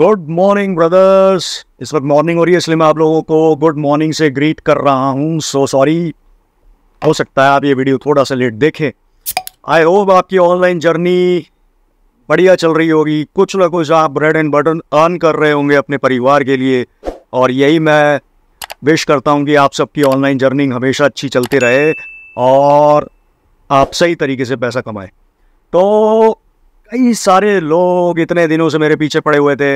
good morning brothers इस वक्त morning हो रही है इसलिए मैं आप लोगों को गुड मॉर्निंग से ग्रीट कर रहा हूँ सो सॉरी हो सकता है आप ये वीडियो थोड़ा सा लेट देखें आई होप आपकी ऑनलाइन जर्नी बढ़िया चल रही होगी कुछ ना कुछ आप ब्रेड एंड बटन अर्न कर रहे होंगे अपने परिवार के लिए और यही मैं विश करता हूँ कि आप सबकी ऑनलाइन जर्निंग हमेशा अच्छी चलती रहे और आप सही तरीके से पैसा कमाएं तो कई सारे लोग इतने दिनों से मेरे पीछे पड़े हुए थे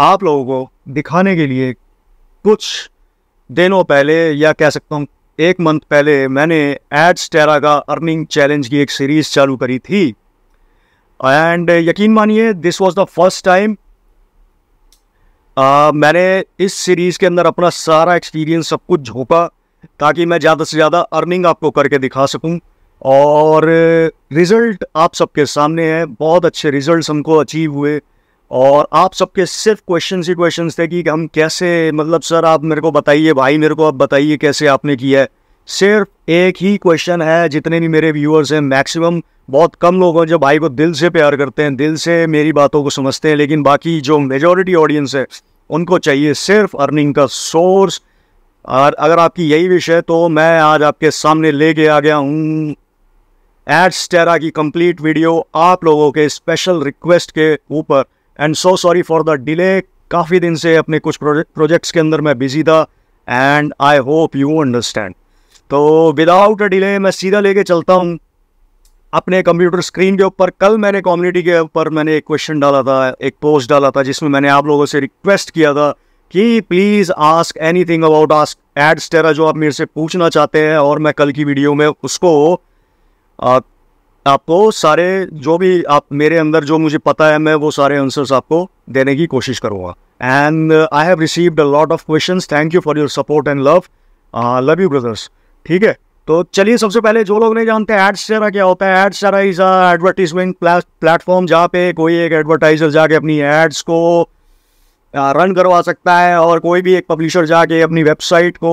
आप लोगों को दिखाने के लिए कुछ दिनों पहले या कह सकता हूँ एक मंथ पहले मैंने एड्स टेरा का अर्निंग चैलेंज की एक सीरीज़ चालू करी थी एंड यकीन मानिए this was the first time मैंने इस सीरीज़ के अंदर अपना सारा एक्सपीरियंस सब कुछ झोंका ताकि मैं ज़्यादा से ज़्यादा अर्निंग आपको करके दिखा सकूं और रिज़ल्ट आप सबके सामने है बहुत अच्छे रिज़ल्ट हमको अचीव हुए और आप सबके सिर्फ क्वेश्चन ही क्वेश्चन थे कि हम कैसे मतलब सर आप मेरे को बताइए भाई मेरे को आप बताइए कैसे आपने किया है सिर्फ एक ही क्वेश्चन है जितने भी मेरे व्यूअर्स हैं मैक्सिमम बहुत कम लोग हैं जो भाई को दिल से प्यार करते हैं दिल से मेरी बातों को समझते हैं लेकिन बाकी जो मेजोरिटी ऑडियंस है उनको चाहिए सिर्फ अर्निंग का सोर्स और अगर आपकी यही विश है तो मैं आज आपके सामने लेके आ गया हूँ एड्स टेरा की कंप्लीट वीडियो आप लोगों के स्पेशल रिक्वेस्ट के ऊपर and so sorry for the delay काफ़ी दिन से अपने कुछ प्रोजेक्ट्स के अंदर मैं बिजी था and I hope you understand तो विदाउट अ डिले मैं सीधा लेके चलता हूँ अपने कंप्यूटर स्क्रीन के ऊपर कल मैंने कम्युनिटी के ऊपर मैंने एक क्वेश्चन डाला था एक पोस्ट डाला था जिसमें मैंने आप लोगों से रिक्वेस्ट किया था कि please ask anything about ask Adsterra जो आप मेरे से पूछना चाहते हैं और मैं कल की वीडियो में उसको आपको सारे जो भी आप मेरे अंदर जो मुझे पता है मैं वो सारे आंसर्स आपको देने की कोशिश करूँगा and I have received a lot of questions thank you for your support and love love you brothers ठीक है तो चलिए सबसे पहले जो लोग नहीं जानते एड्स चारा क्या होता है एड्स चारा इज़ एडवर्टीजमेंट प्लेटफॉर्म जहाँ पे कोई एक एडवर्टाइजर जाके अपनी एड्स को रन uh, करवा सकता है और कोई भी एक पब्लिशर जाके अपनी वेबसाइट को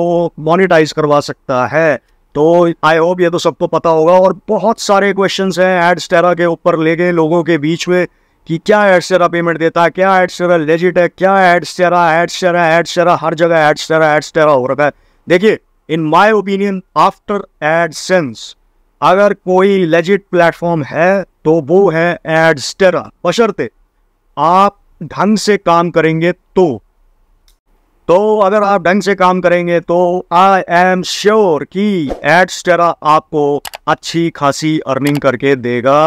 मोनिटाइज करवा सकता है तो आई होप ये तो सबको पता होगा और बहुत सारे क्वेश्चन हैं एडस्टेरा के ऊपर ले गए लोगों के बीच में कि क्या एडस्टेरा पेमेंट देता है क्या एडस्टेरा लेजिट है क्या एडस्टेरा एडस्टेरा एडस्टेरा हर जगह एडस्टेरा एडस्टेरा हो रखा है देखिए in my opinion after AdSense अगर कोई लेजिट प्लेटफॉर्म है तो वो है एडस्टेरा बशर्ते आप ढंग से काम करेंगे तो तो अगर आप ढंग से काम करेंगे तो आई एम श्योर कि एडस्टेरा आपको अच्छी खासी अर्निंग करके देगा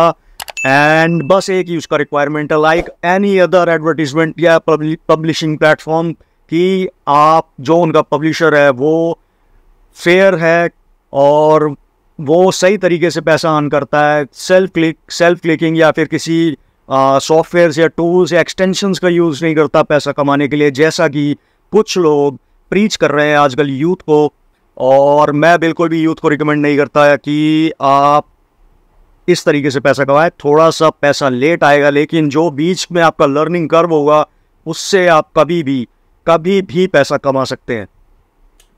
एंड बस एक ही उसका रिक्वायरमेंट है लाइक एनी अदर एडवर्टीजमेंट या पब्लिशिंग प्लेटफॉर्म कि आप जो उनका पब्लिशर है वो फेयर है और वो सही तरीके से पैसा अर्न करता है सेल्फ क्लिक सेल्फ क्लिकिंग या फिर किसी सॉफ्टवेयर या टूल्स या एक्सटेंशंस का यूज़ नहीं करता पैसा कमाने के लिए जैसा कि कुछ लोग प्रीच कर रहे हैं आजकल यूथ को और मैं बिल्कुल भी यूथ को रिकमेंड नहीं करता है कि आप इस तरीके से पैसा कमाएं थोड़ा सा पैसा लेट आएगा लेकिन जो बीच में आपका लर्निंग कर्व होगा उससे आप कभी भी कभी भी पैसा कमा सकते हैं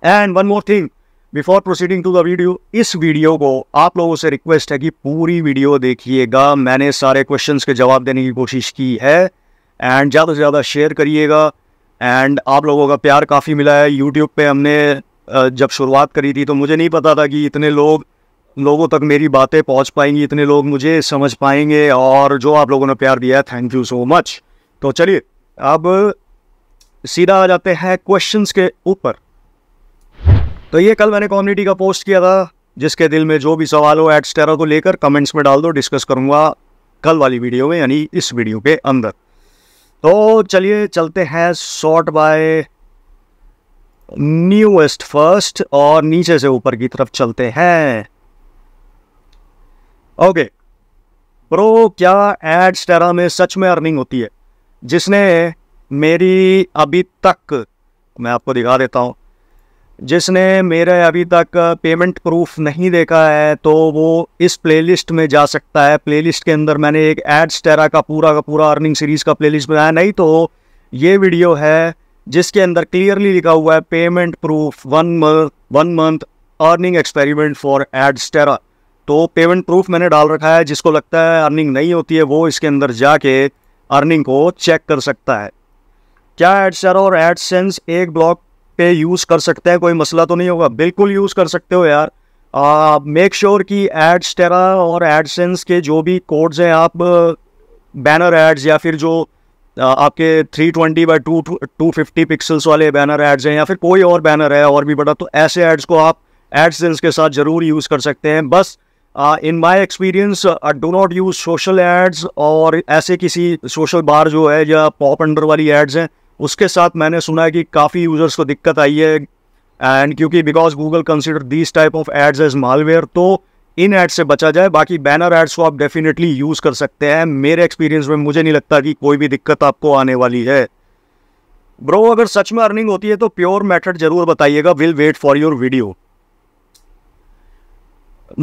and one more thing before proceeding to the video इस वीडियो को आप लोगों से रिक्वेस्ट है कि पूरी वीडियो देखिएगा मैंने सारे क्वेश्चंस के जवाब देने की कोशिश की है एंड ज़्यादा से ज़्यादा शेयर करिएगा एंड आप लोगों का प्यार काफ़ी मिला है यूट्यूब पे हमने जब शुरुआत करी थी तो मुझे नहीं पता था कि इतने लोग लोगों तक मेरी बातें पहुंच पाएंगी इतने लोग मुझे समझ पाएंगे और जो आप लोगों ने प्यार दिया है थैंक यू सो मच तो चलिए अब सीधा आ जाते हैं क्वेश्चंस के ऊपर तो ये कल मैंने कम्युनिटी का पोस्ट किया था जिसके दिल में जो भी सवाल हो एड्स को लेकर कमेंट्स में डाल दो डिस्कस करूंगा कल वाली वीडियो में यानी इस वीडियो के अंदर तो चलिए चलते हैं सॉर्ट बाय न्यूएस्ट फर्स्ट और नीचे से ऊपर की तरफ चलते हैं ओके प्रो क्या एड्स टेरा में सच में अर्निंग होती है जिसने मेरी अभी तक मैं आपको दिखा देता हूं जिसने मेरे अभी तक पेमेंट प्रूफ नहीं देखा है तो वो इस प्लेलिस्ट में जा सकता है प्लेलिस्ट के अंदर मैंने एक एड्स टेरा का पूरा का पूरा अर्निंग सीरीज़ का प्लेलिस्ट बनाया नहीं तो ये वीडियो है जिसके अंदर क्लियरली लिखा हुआ है payment proof one month one month earning experiment for Adsterra तो पेमेंट प्रूफ मैंने डाल रखा है जिसको लगता है अर्निंग नहीं होती है वो इसके अंदर जाके अर्निंग को चेक कर सकता है क्या एड्स टेरा और एडसेंस एक ब्लॉक पे यूज़ कर सकते हैं कोई मसला तो नहीं होगा बिल्कुल यूज़ कर सकते हो यार मेक श्योर sure कि एड्स टेरा और एडसेंस के जो भी कोड्स हैं आप बैनर एड्स या फिर जो आपके 320 twenty by two two fifty pixels वाले बैनर एड्स हैं या फिर कोई और बैनर है और भी बड़ा तो ऐसे एड्स को आप एडसेंस के साथ ज़रूर यूज़ कर सकते हैं बस in my experience I do not use social ads और ऐसे किसी सोशल बार जो है या पॉप अंडर वाली एड्स हैं उसके साथ मैंने सुना है कि काफ़ी यूज़र्स को दिक्कत आई है एंड क्योंकि because Google consider this type of ads as malware तो इन एड्स से बचा जाए बाकी बैनर एड्स को आप डेफिनेटली यूज़ कर सकते हैं मेरे एक्सपीरियंस में मुझे नहीं लगता कि कोई भी दिक्कत आपको आने वाली है ब्रो अगर सच में अर्निंग होती है तो प्योर मेथड जरूर बताइएगा will wait for your video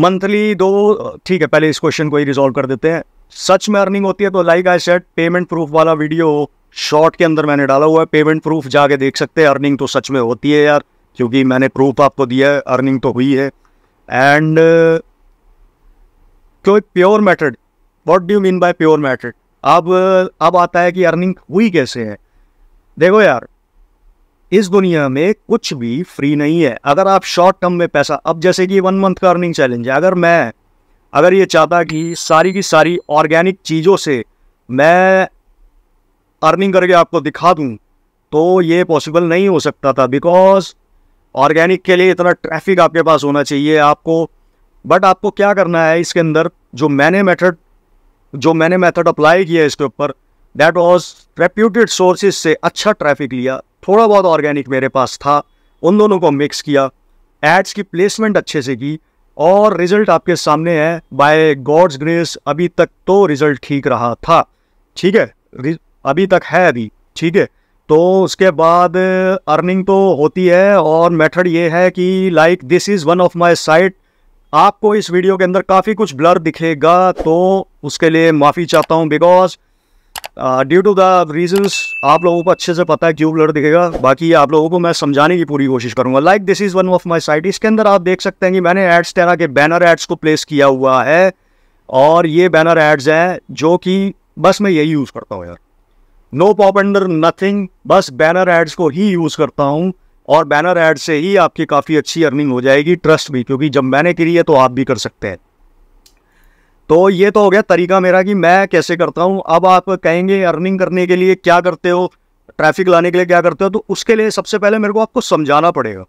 monthly दो ठीक है पहले इस क्वेश्चन को ही रिजॉल्व कर देते हैं सच में अर्निंग होती है तो like I set payment proof वाला वीडियो शॉर्ट के अंदर मैंने डाला हुआ है पेमेंट प्रूफ जाके देख सकते हैं अर्निंग तो सच में होती है यार क्योंकि मैंने प्रूफ आपको दिया है अर्निंग तो हुई है एंड क्यों pure matter what do mean by pure matter अब अब आता है कि अर्निंग हुई कैसे है देखो यार इस दुनिया में कुछ भी फ्री नहीं है अगर आप शॉर्ट टर्म में पैसा अब जैसे कि वन मंथ का अर्निंग चैलेंज है अगर मैं अगर ये चाहता कि सारी की सारी ऑर्गेनिक चीज़ों से मैं अर्निंग करके आपको दिखा दूँ तो ये पॉसिबल नहीं हो सकता था बिकॉज ऑर्गेनिक के लिए इतना ट्रैफिक आपके पास होना चाहिए आपको बट आपको क्या करना है इसके अंदर जो मैंने मेथड जो मैंने मेथड अप्लाई किया इसके ऊपर दैट वॉज रेप्यूटेड सोर्सेज से अच्छा ट्रैफिक लिया थोड़ा बहुत ऑर्गेनिक मेरे पास था उन दोनों को मिक्स किया एड्स की प्लेसमेंट अच्छे से की और रिजल्ट आपके सामने है बाय गॉड्स ग्रेस अभी तक तो रिजल्ट ठीक रहा था ठीक है अभी तक है अभी ठीक है तो उसके बाद अर्निंग तो होती है और मेथड ये है कि like this is one of my site आपको इस वीडियो के अंदर काफ़ी कुछ ब्लर दिखेगा तो उसके लिए माफ़ी चाहता हूँ because due to the reasons आप लोगों को अच्छे से पता है क्यों ब्लर दिखेगा बाकी आप लोगों को मैं समझाने की पूरी कोशिश करूँगा like this is one of my site इसके अंदर आप देख सकते हैं कि मैंने एड्स तरह के बैनर एड्स को प्लेस किया हुआ है और ये बैनर एड्स हैं जो कि बस मैं यही यूज़ करता हूँ यार नो पॉप अंडर नथिंग बस बैनर एड्स को ही यूज़ करता हूँ और बैनर एड से ही आपकी काफ़ी अच्छी अर्निंग हो जाएगी ट्रस्ट भी क्योंकि जब मैंने करी है तो आप भी कर सकते हैं तो ये तो हो गया तरीका मेरा कि मैं कैसे करता हूँ अब आप कहेंगे अर्निंग करने के लिए क्या करते हो ट्रैफिक लाने के लिए क्या करते हो तो उसके लिए सबसे पहले मेरे को आपको समझाना पड़ेगा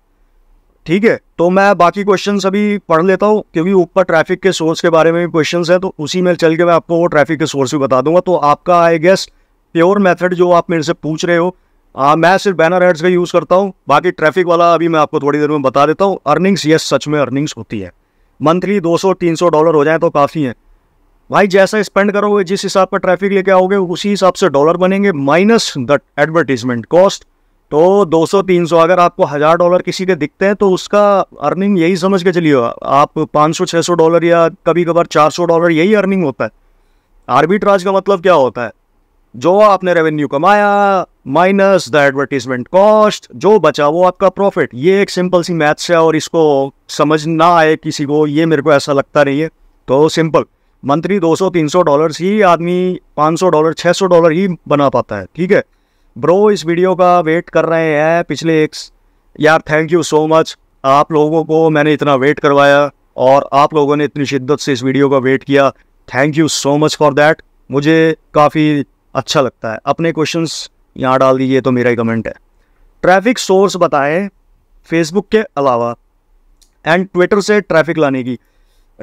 ठीक है तो मैं बाकी क्वेश्चन अभी पढ़ लेता हूँ क्योंकि ऊपर ट्रैफिक के सोर्स के बारे में भी क्वेश्चन हैं तो उसी में चल के मैं आपको वो ट्रैफिक के सोर्स भी बता दूंगा तो आपका आई गेस्ट प्योर मेथड जो आप मेरे से पूछ रहे हो आ, मैं सिर्फ बैनर एड्स का यूज़ करता हूँ बाकी ट्रैफिक वाला अभी मैं आपको थोड़ी देर में बता देता हूँ अर्निंग्स यस सच में अर्निंग्स होती है मंथली 200-300 डॉलर हो जाए तो काफ़ी है भाई जैसा स्पेंड करोगे जिस हिसाब का ट्रैफिक लेके आओगे उसी हिसाब से डॉलर बनेंगे माइनस द एडवर्टीजमेंट कॉस्ट तो 200-300 अगर आपको हज़ार डॉलर किसी के दिखते हैं तो उसका अर्निंग यही समझ के चलिए आप 500-600 डॉलर या कभी कभार 400 डॉलर यही अर्निंग होता है आर्बिट्राज का मतलब क्या होता है जो आपने रेवेन्यू कमाया माइनस द एडवर्टीजमेंट कॉस्ट जो बचा वो आपका प्रॉफिट ये एक सिंपल सी मैथ्स है और इसको समझ ना आए किसी को ये मेरे को ऐसा लगता नहीं है तो सिंपल मंथली 200-300 डॉलर ही आदमी 500 डॉलर 600 डॉलर ही बना पाता है ठीक है ब्रो इस वीडियो का वेट कर रहे हैं पिछले एक यार थैंक यू सो मच आप लोगों को मैंने इतना वेट करवाया और आप लोगों ने इतनी शिद्दत से इस वीडियो का वेट किया thank you so much for that मुझे काफ़ी अच्छा लगता है अपने क्वेश्चन यहाँ डाल दीजिए तो मेरा ही कमेंट है ट्रैफिक सोर्स बताएं फेसबुक के अलावा एंड ट्विटर से ट्रैफिक लाने की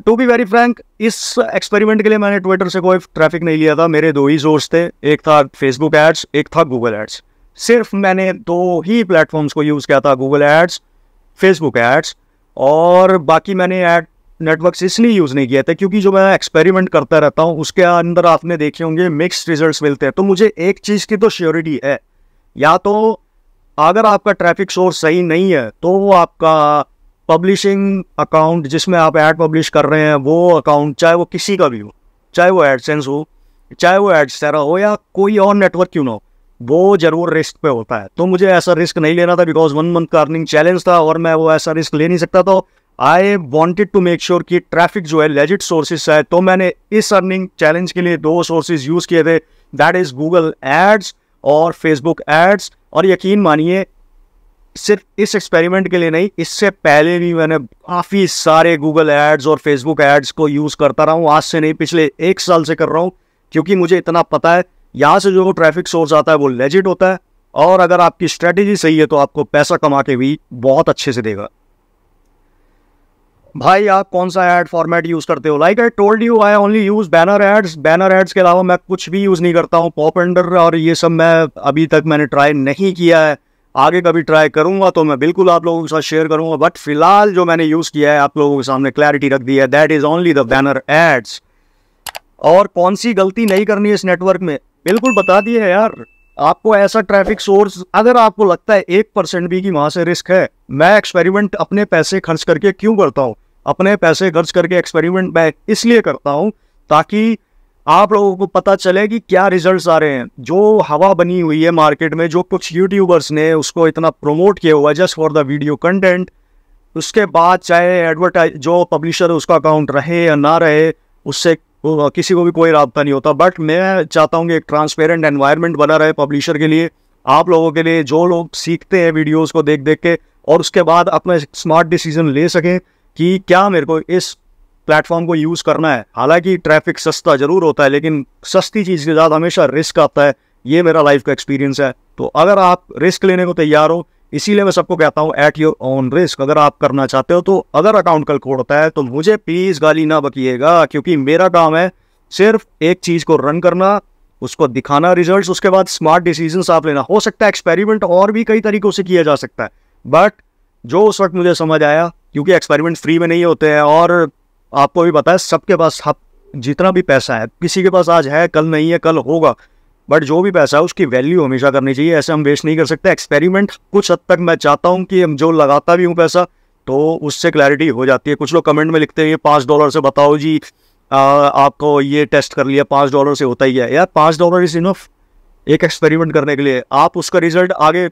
टू बी वेरी फ्रैंक इस एक्सपेरिमेंट के लिए मैंने ट्विटर से कोई ट्रैफिक नहीं लिया था मेरे दो ही सोर्स थे एक था फेसबुक एड्स एक था गूगल एड्स सिर्फ मैंने दो ही प्लेटफॉर्म्स को यूज़ किया था गूगल एड्स फेसबुक एड्स और बाकी मैंने ऐड नेटवर्क्स इसलिए यूज़ नहीं किया था क्योंकि जो मैं एक्सपेरिमेंट करता रहता हूँ उसके अंदर आपने देखे होंगे मिक्स रिजल्ट्स मिलते हैं तो मुझे एक चीज़ की तो श्योरिटी है या तो अगर आपका ट्रैफिक सोर्स सही नहीं है तो वो आपका पब्लिशिंग अकाउंट जिसमें आप ऐड पब्लिश कर रहे हैं वो अकाउंट चाहे वो किसी का भी हो चाहे वो एडसेंस हो चाहे वो एडसेरा हो या कोई और नेटवर्क क्यों ना हो वो जरूर रिस्क पे होता है तो मुझे ऐसा रिस्क नहीं लेना था बिकॉज वन मंथ का अर्निंग चैलेंज था और मैं वो ऐसा रिस्क ले नहीं सकता था I wanted to make sure कि ट्रैफिक जो है लेजिट सोर्सेज है तो मैंने इस अर्निंग चैलेंज के लिए दो सोर्सेज यूज़ किए थे दैट इज़ गूगल एड्स और फेसबुक एड्स और यकीन मानिए सिर्फ इस एक्सपेरिमेंट के लिए नहीं इससे पहले भी मैंने काफ़ी सारे गूगल एड्स और फेसबुक एड्स को यूज़ करता रहा हूँ आज से नहीं पिछले एक साल से कर रहा हूँ क्योंकि मुझे इतना पता है यहाँ से जो ट्रैफिक सोर्स आता है वो लेजिट होता है और अगर आपकी स्ट्रेटेजी सही है तो आपको पैसा कमा के भी बहुत अच्छे से देगा भाई आप कौन सा एड फॉर्मेट यूज करते हो like I told you I only use banner ads banner ads के अलावा मैं कुछ भी यूज नहीं करता हूँ पॉप एंडर और ये सब मैं अभी तक मैंने ट्राई नहीं किया है आगे कभी ट्राई करूंगा तो मैं बिल्कुल आप लोगों के साथ शेयर करूंगा बट फिलहाल जो मैंने यूज किया है आप लोगों के सामने क्लैरिटी रख दी है that is only the banner ads और कौन सी गलती नहीं करनी है इस नेटवर्क में बिल्कुल बता दिए है यार आपको ऐसा ट्रैफिक सोर्स अगर आपको लगता है एक परसेंट भी कि वहां से रिस्क है मैं एक्सपेरिमेंट अपने पैसे खर्च करके क्यों करता हूँ अपने पैसे खर्च करके एक्सपेरिमेंट मैं इसलिए करता हूँ ताकि आप लोगों को पता चले कि क्या रिजल्ट्स आ रहे हैं जो हवा बनी हुई है मार्केट में जो कुछ यूट्यूबर्स ने उसको इतना प्रमोट किया हुआ है just for the video content उसके बाद चाहे एडवर्टाइज जो पब्लिशर उसका अकाउंट रहे या ना रहे उससे किसी को भी कोई रबता नहीं होता बट मैं चाहता हूँ कि एक ट्रांसपेरेंट एनवायरनमेंट बना रहे पब्लिशर के लिए आप लोगों के लिए जो लोग सीखते हैं वीडियोज़ को देख देख के और उसके बाद अपना स्मार्ट डिसीजन ले सकें कि क्या मेरे को इस प्लेटफॉर्म को यूज़ करना है हालांकि ट्रैफिक सस्ता ज़रूर होता है लेकिन सस्ती चीज़ के साथ हमेशा रिस्क आता है ये मेरा लाइफ का एक्सपीरियंस है तो अगर आप रिस्क लेने को तैयार हो इसीलिए मैं सबको कहता हूँ एट योर ओन रिस्क अगर आप करना चाहते हो तो अगर अकाउंट कल खोड़ता होता है तो मुझे प्लीज़ गाली ना बकीेगा क्योंकि मेरा काम है सिर्फ एक चीज़ को रन करना उसको दिखाना रिजल्ट्स उसके बाद स्मार्ट डिसीजन आप लेना हो सकता है एक्सपेरिमेंट और भी कई तरीकों से किया जा सकता है बट जो उस वक्त मुझे समझ आया क्योंकि एक्सपेरिमेंट फ्री में नहीं होते हैं और आपको भी पता है सबके पास सब जितना भी पैसा है किसी के पास आज है कल नहीं है कल होगा बट जो भी पैसा है उसकी वैल्यू हमेशा करनी चाहिए ऐसे हम वेस्ट नहीं कर सकते एक्सपेरिमेंट कुछ हद तक मैं चाहता हूँ कि जो लगाता भी हूँ पैसा तो उससे क्लैरिटी हो जाती है कुछ लोग कमेंट में लिखते हैं ये पाँच डॉलर से बताओ जी आ, आपको ये टेस्ट कर लिया पाँच डॉलर से होता ही है यार पाँच डॉलर इज़ इनफ एक एक्सपेरिमेंट करने के लिए आप उसका रिजल्ट आगे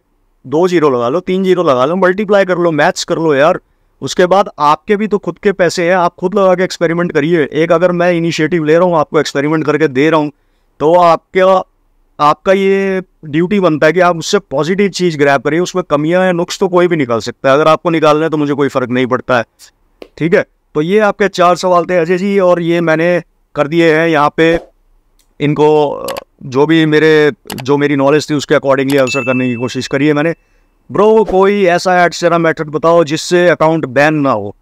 दो जीरो लगा लो तीन जीरो लगा लो मल्टीप्लाई कर लो मैथ्स कर लो यार उसके बाद आपके भी तो खुद के पैसे हैं आप खुद लगा के एक्सपेरिमेंट करिए एक अगर मैं इनिशिएटिव ले रहा हूँ आपको एक्सपेरिमेंट करके दे रहा हूँ तो आपका आपका ये ड्यूटी बनता है कि आप उससे पॉजिटिव चीज़ ग्रैप करिए उसमें कमियां या नुक्स तो कोई भी निकाल सकता है अगर आपको निकालना है तो मुझे कोई फ़र्क नहीं पड़ता है ठीक है तो ये आपके चार सवाल थे अजय जी और ये मैंने कर दिए हैं यहाँ पे इनको जो भी मेरे जो मेरी नॉलेज थी उसके अकॉर्डिंगली आंसर करने की कोशिश करी है मैंने ब्रो कोई ऐसा एड सेरा मेथड बताओ जिससे अकाउंट बैन ना हो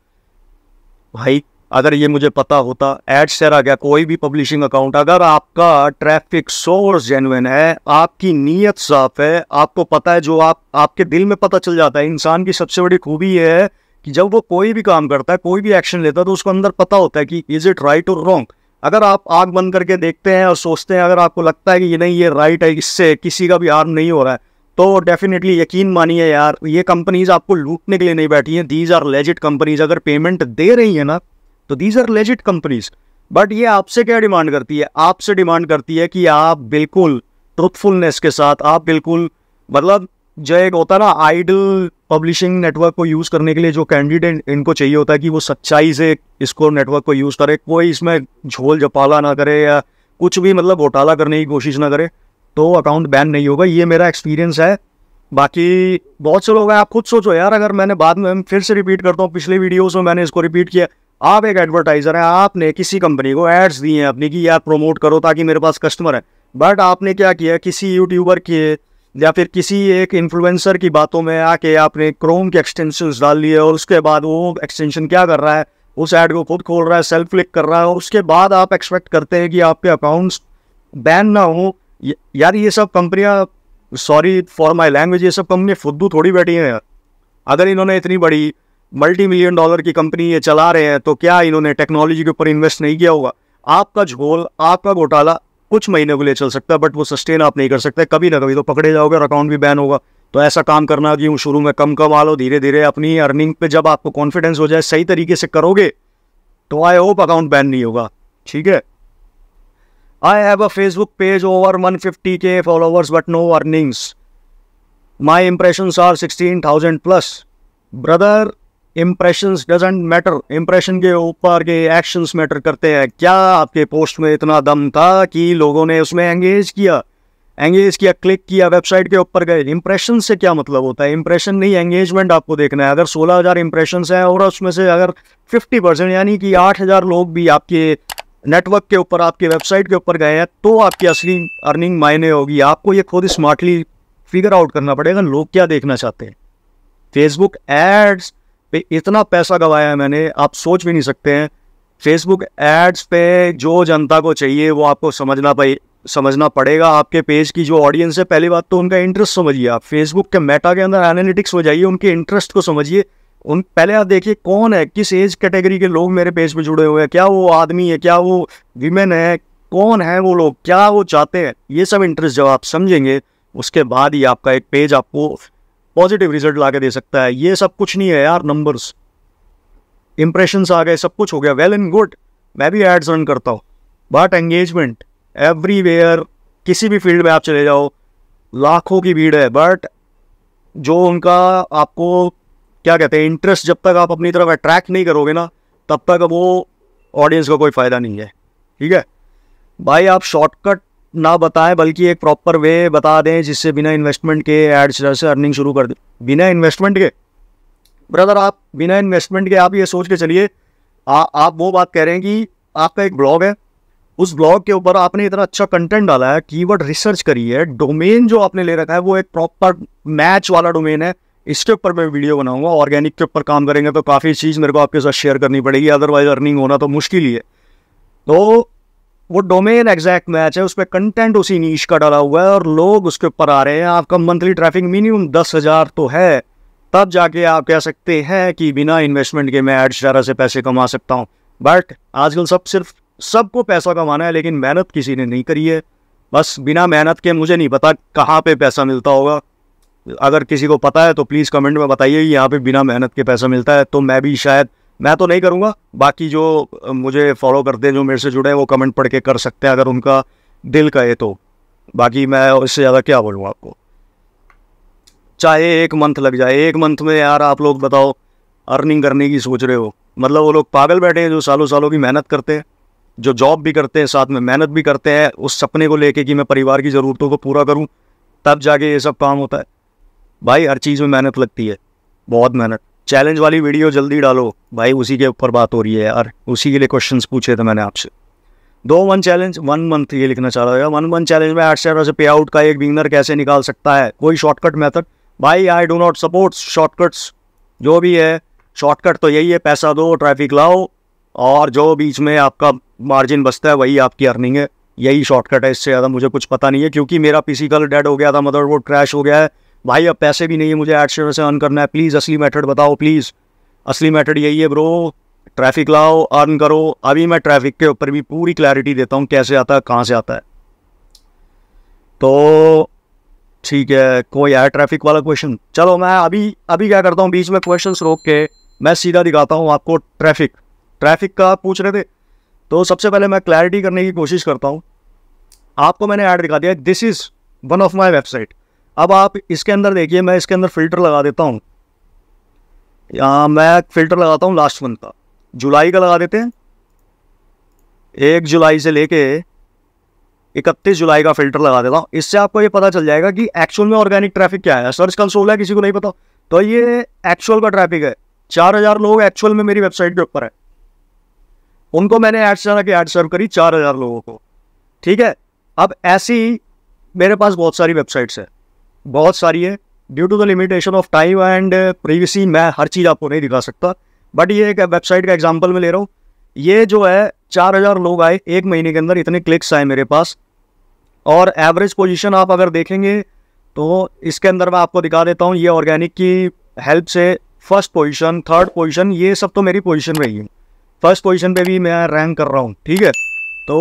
भाई अगर ये मुझे पता होता एड सेरा क्या कोई भी पब्लिशिंग अकाउंट अगर आपका ट्रैफिक सोर्स जेनुइन है आपकी नीयत साफ है आपको पता है जो आप आपके दिल में पता चल जाता है इंसान की सबसे बड़ी खूबी है कि जब वो कोई भी काम करता है कोई भी एक्शन लेता है तो उसको अंदर पता होता है कि इज़ इट राइट और रॉन्ग अगर आप आग बंद करके देखते हैं और सोचते हैं अगर आपको लगता है कि ये नहीं ये राइट है इससे किसी का भी हार्म नहीं हो रहा है तो डेफिनेटली यकीन मानिए यार ये कंपनीज आपको लूटने के लिए नहीं बैठी हैं दीज आर लेजिट कंपनीज अगर पेमेंट दे रही है ना तो these are legit companies but ये आपसे क्या डिमांड करती है आपसे डिमांड करती है कि आप बिल्कुल ट्रुथफुलनेस के साथ आप बिल्कुल मतलब जो एक होता है ना आइडल पब्लिशिंग नेटवर्क को यूज़ करने के लिए जो कैंडिडेट इनको चाहिए होता है कि वो सच्चाई से इसको नेटवर्क को यूज़ करे कोई इसमें झोल झपाला ना करे या कुछ भी मतलब घोटाला करने की कोशिश ना करे तो अकाउंट बैन नहीं होगा ये मेरा एक्सपीरियंस है बाकी बहुत से लोग हैं आप खुद सोचो यार अगर मैंने बाद में फिर से रिपीट करता हूँ पिछले वीडियोज़ में मैंने इसको रिपीट किया आप एक एडवर्टाइज़र हैं आपने किसी कंपनी को एड्स दिए हैं अपनी कि यार प्रोमोट करो ताकि मेरे पास कस्टमर है बट आपने क्या किया किसी यूट्यूबर के या फिर किसी एक इन्फ्लुएंसर की बातों में आके आपने क्रोम के एक्सटेंशन डाल लिए और उसके बाद वो एक्सटेंशन क्या कर रहा है उस ऐड को खुद खोल रहा है सेल्फ क्लिक कर रहा है और उसके बाद आप एक्सपेक्ट करते हैं कि आपके अकाउंट्स बैन ना हो यार ये सब कंपनियाँ सॉरी फॉर माई लैंग्वेज ये सब कंपनी फुद्दू थोड़ी बैठी हैं अगर इन्होंने इतनी बड़ी मल्टी मिलियन डॉलर की कंपनी ये चला रहे हैं तो क्या इन्होंने टेक्नोलॉजी के ऊपर इन्वेस्ट नहीं किया होगा आपका झोल आपका घोटाला कुछ महीनों के लिए चल सकता है बट वो सस्टेन आप नहीं कर सकते कभी ना कभी तो पकड़े जाओगे और अकाउंट भी बैन होगा तो ऐसा काम करना कि शुरू में कम कमा लो धीरे धीरे अपनी अर्निंग पे जब आपको कॉन्फिडेंस हो जाए सही तरीके से करोगे तो आई होप अकाउंट बैन नहीं होगा ठीक है I have a Facebook page over one fifty K followers but no earnings my impression are sixteen thousand plus brother impressions doesn't matter impression के ऊपर के एक्शंस मैटर करते हैं क्या आपके पोस्ट में इतना दम था कि लोगों ने उसमें एंगेज किया एंगेज किया क्लिक किया वेबसाइट के ऊपर गए इम्प्रेशन से क्या मतलब होता है इंप्रेशन नहीं एंगेजमेंट आपको देखना है अगर 16000 हज़ार इंप्रेशन है और उसमें से अगर 50 परसेंट यानी कि 8000 लोग भी आपके नेटवर्क के ऊपर आपके वेबसाइट के ऊपर गए हैं तो आपकी असली अर्निंग मायने होगी आपको ये खुद स्मार्टली फिगर आउट करना पड़ेगा लोग क्या देखना चाहते हैं फेसबुक एड्स पे इतना पैसा गवाया है मैंने आप सोच भी नहीं सकते हैं फेसबुक एड्स पे जो जनता को चाहिए वो आपको समझना पाई समझना पड़ेगा आपके पेज की जो ऑडियंस है पहली बात तो उनका इंटरेस्ट समझिए आप फेसबुक के मेटा के अंदर एनालिटिक्स हो जाइए उनके इंटरेस्ट को समझिए उन पहले आप देखिए कौन है किस एज कैटेगरी के लोग मेरे पेज पे जुड़े हुए हैं क्या वो आदमी है क्या वो विमेन है कौन है वो लोग क्या वो चाहते हैं ये सब इंटरेस्ट जब आप समझेंगे उसके बाद ही आपका एक पेज आपको पॉजिटिव रिजल्ट ला दे सकता है ये सब कुछ नहीं है यार नंबर्स इंप्रेशंस आ गए सब कुछ हो गया वेल एंड गुड मैं भी एड्स रन करता हूँ बट एंगेजमेंट एवरीवेयर किसी भी फील्ड में आप चले जाओ लाखों की भीड़ है बट जो उनका आपको क्या कहते हैं इंटरेस्ट जब तक आप अपनी तरफ अट्रैक्ट नहीं करोगे ना तब तक वो ऑडियंस का कोई फ़ायदा नहीं है ठीक है भाई आप शॉर्टकट ना बताएं बल्कि एक प्रॉपर वे बता दें जिससे बिना इन्वेस्टमेंट के एड्स से अर्निंग शुरू कर दें बिना इन्वेस्टमेंट के ब्रदर आप बिना इन्वेस्टमेंट के आप ये सोच के चलिए आप वो बात कह रहे हैं कि आपका एक ब्लॉग है उस ब्लॉग के ऊपर आपने इतना अच्छा कंटेंट डाला है कीवर्ड रिसर्च करी है डोमेन जो आपने ले रखा है वो एक प्रॉपर मैच वाला डोमेन है इसके ऊपर मैं वीडियो बनाऊंगा ऑर्गेनिक के ऊपर काम करेंगे तो काफ़ी चीज़ मेरे को आपके साथ शेयर करनी पड़ेगी अदरवाइज अर्निंग होना तो मुश्किल ही है तो वो डोमेन एग्जैक्ट मैच है उस पर कंटेंट उसी नीच का डाला हुआ है और लोग उसके ऊपर आ रहे हैं आपका मंथली ट्रैफिक मिनिमम दस हज़ार तो है तब जाके आप कह सकते हैं कि बिना इन्वेस्टमेंट के मैं एड्स ज़्यादा से पैसे कमा सकता हूँ बट आजकल सब सिर्फ सबको पैसा कमाना है लेकिन मेहनत किसी ने नहीं करी है बस बिना मेहनत के मुझे नहीं पता कहाँ पे पैसा मिलता होगा अगर किसी को पता है तो प्लीज़ कमेंट में बताइए यहाँ पे बिना मेहनत के पैसा मिलता है तो मैं भी शायद मैं तो नहीं करूँगा बाकी जो मुझे फॉलो करते हैं जो मेरे से जुड़े हैं वो कमेंट पढ़ के कर सकते हैं अगर उनका दिल कहे तो बाकी मैं इससे ज़्यादा क्या बोलूँगा आपको चाहे एक मंथ लग जाए एक मंथ में यार आप लोग बताओ अर्निंग करने की सोच रहे हो मतलब वो लोग पागल बैठे हैं जो सालों सालों की मेहनत करते हैं जो जॉब भी करते हैं साथ में मेहनत भी करते हैं उस सपने को लेके कि मैं परिवार की ज़रूरतों को पूरा करूं तब जाके ये सब काम होता है भाई हर चीज़ में मेहनत लगती है बहुत मेहनत चैलेंज वाली वीडियो जल्दी डालो भाई उसी के ऊपर बात हो रही है यार उसी के लिए क्वेश्चन पूछे थे मैंने आपसे दो वन चैलेंज वन मंथ ये लिखना चाह रहा है वन वन चैलेंज में आठ से पे आउट का एक विनर कैसे निकाल सकता है कोई शॉर्टकट मेथड भाई I do not support shortcuts जो भी है शॉर्टकट तो यही है पैसा दो ट्रैफिक लाओ और जो बीच में आपका मार्जिन बचता है वही आपकी अर्निंग है यही शॉर्टकट है इससे ज़्यादा मुझे कुछ पता नहीं है क्योंकि मेरा पीसी कल डेड हो गया था मदरबोर्ड क्रैश हो गया है भाई अब पैसे भी नहीं है मुझे एड से अर्न करना है प्लीज़ असली मेथड बताओ प्लीज़ असली मेथड यही है ब्रो ट्रैफिक लाओ अर्न करो अभी मैं ट्रैफिक के ऊपर भी पूरी क्लैरिटी देता हूँ कैसे आता है कहाँ से आता है तो ठीक है कोई है ट्रैफिक वाला क्वेश्चन चलो मैं अभी अभी क्या करता हूँ बीच में क्वेश्चन रोक के मैं सीधा दिखाता हूँ आपको ट्रैफिक ट्रैफिक का पूछ रहे थे तो सबसे पहले मैं क्लैरिटी करने की कोशिश करता हूँ आपको मैंने ऐड दिखा दिया this is one of my website अब आप इसके अंदर देखिए मैं इसके अंदर फ़िल्टर लगा देता हूँ यहाँ मैं फ़िल्टर लगाता हूँ लास्ट मंथ का जुलाई का लगा देते हैं एक जुलाई से लेके इकतीस जुलाई का फ़िल्टर लगा देता हूँ इससे आपको ये पता चल जाएगा कि एक्चुअल में ऑर्गेनिक ट्रैफिक क्या है सर्च कंसोल है किसी को नहीं पता तो ये एक्चुअल का ट्रैफिक है चार हज़ार लोग एक्चुअल में मेरी वेबसाइट के ऊपर है उनको मैंने ऐड चला के एड सर्व करी चार हज़ार लोगों को ठीक है अब ऐसी मेरे पास बहुत सारी वेबसाइट्स है बहुत सारी है due to the limitation of time and privacy मैं हर चीज़ आपको नहीं दिखा सकता बट ये एक वेबसाइट का एग्जाम्पल मैं ले रहा हूँ ये जो है चार हज़ार लोग आए एक महीने के अंदर इतने क्लिक्स आए मेरे पास और एवरेज पोजिशन आप अगर देखेंगे तो इसके अंदर मैं आपको दिखा देता हूँ ये ऑर्गेनिक की हेल्प से फर्स्ट पोजिशन थर्ड पोजिशन ये सब तो मेरी पोजिशन रही है फर्स्ट पोजिशन पर भी मैं रैंक कर रहा हूँ ठीक है तो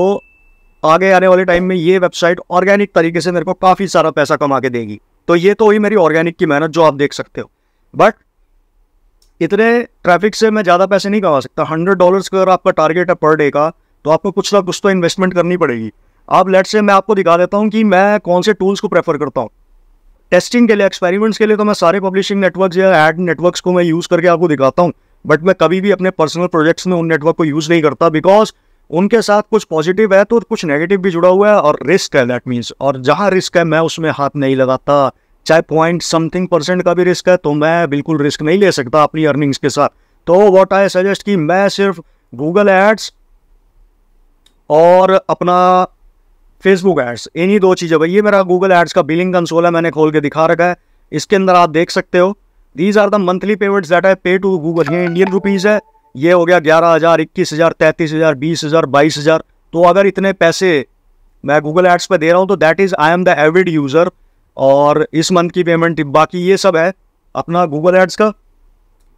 आगे आने वाले टाइम में ये वेबसाइट ऑर्गेनिक तरीके से मेरे को काफ़ी सारा पैसा कमा के देगी तो ये तो हुई मेरी ऑर्गेनिक की मेहनत जो आप देख सकते हो बट इतने ट्रैफिक से मैं ज़्यादा पैसे नहीं कमा सकता हंड्रेड डॉलर का अगर आपका टारगेट है पर डे का तो आपको कुछ ना कुछ तो इन्वेस्टमेंट करनी पड़ेगी आप लेट से मैं आपको दिखा देता हूँ कि मैं कौन से टूल्स को प्रेफर करता हूँ टेस्टिंग के लिए एक्सपेरिमेंट्स के लिए तो मैं सारे पब्लिशिंग नेटवर्क या एड नेटवर्क्स को मैं यूज़ करके आपको दिखाता हूँ बट मैं कभी भी अपने पर्सनल प्रोजेक्ट्स में उन नेटवर्क को यूज़ नहीं करता बिकॉज उनके साथ कुछ पॉजिटिव है तो कुछ नेगेटिव भी जुड़ा हुआ है और रिस्क है दैट मीन्स और जहाँ रिस्क है मैं उसमें हाथ नहीं लगाता चाहे पॉइंट समथिंग परसेंट का भी रिस्क है तो मैं बिल्कुल रिस्क नहीं ले सकता अपनी अर्निंग्स के साथ तो वॉट आई सजेस्ट कि मैं सिर्फ गूगल एड्स और अपना फेसबुक एड्स इन्हीं दो चीज़ें भाई ये मेरा गूगल एड्स का बिलिंग कंसोल है मैंने खोल के दिखा रखा है इसके अंदर आप देख सकते हो these are the monthly payments that I pay to Google ये इंडियन रुपीज़ है ये हो गया ग्यारह हज़ार इक्कीस हज़ार तैंतीस हज़ार बीस हज़ार बाईस हज़ार तो अगर इतने पैसे मैं गूगल एड्स पे दे रहा हूँ तो that is I am the avid user और इस मंथ की पेमेंट बाकी ये सब है अपना गूगल एड्स का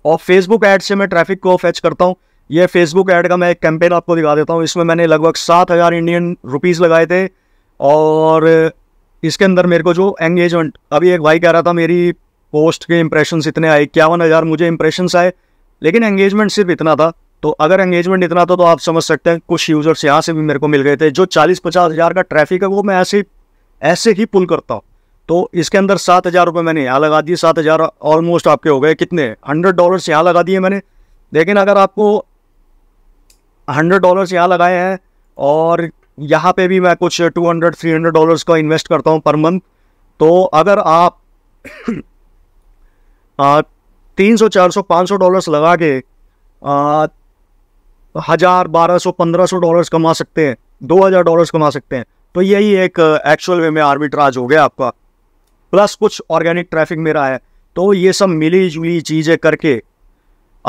और फेसबुक एड से मैं ट्रैफिक को फैच करता हूँ ये फेसबुक ऐड का मैं एक कैंपेन आपको दिखा देता हूँ इसमें मैंने लगभग सात हज़ार इंडियन रुपीज़ लगाए थे और इसके अंदर मेरे को जो एंगेजमेंट अभी एक भाई कह रहा था मेरी पोस्ट के इंप्रेशन इतने आए इक्यावन हज़ार मुझे इंप्रेशन आए लेकिन एंगेजमेंट सिर्फ इतना था तो अगर एंगेजमेंट इतना था तो आप समझ सकते हैं कुछ यूज़र्स यहाँ से भी मेरे को मिल गए थे जो चालीस पचास हज़ार का ट्रैफिक है वो मैं ऐसे ऐसे ही पुल करता हूँ तो इसके अंदर सात हज़ार रुपये मैंने यहाँ लगा दिए सात हज़ार ऑलमोस्ट आपके हो गए कितने हंड्रेड डॉलर्स यहाँ लगा दिए मैंने लेकिन अगर आपको हंड्रेड डॉलर्स यहाँ लगाए हैं और यहाँ पे भी मैं कुछ two hundred three hundred dollars का इन्वेस्ट करता हूँ पर मंथ तो अगर आप तीन सौ चार सौ पाँच सौ डॉलर्स लगा के हज़ार बारह सौ पंद्रह सौ डॉलर्स कमा सकते हैं दो हज़ार डॉलर्स कमा सकते हैं तो यही एक एक्चुअल वे में आर्बिट्राज हो गया आपका प्लस कुछ ऑर्गेनिक ट्रैफिक मेरा है तो ये सब मिली जुली चीज़ें करके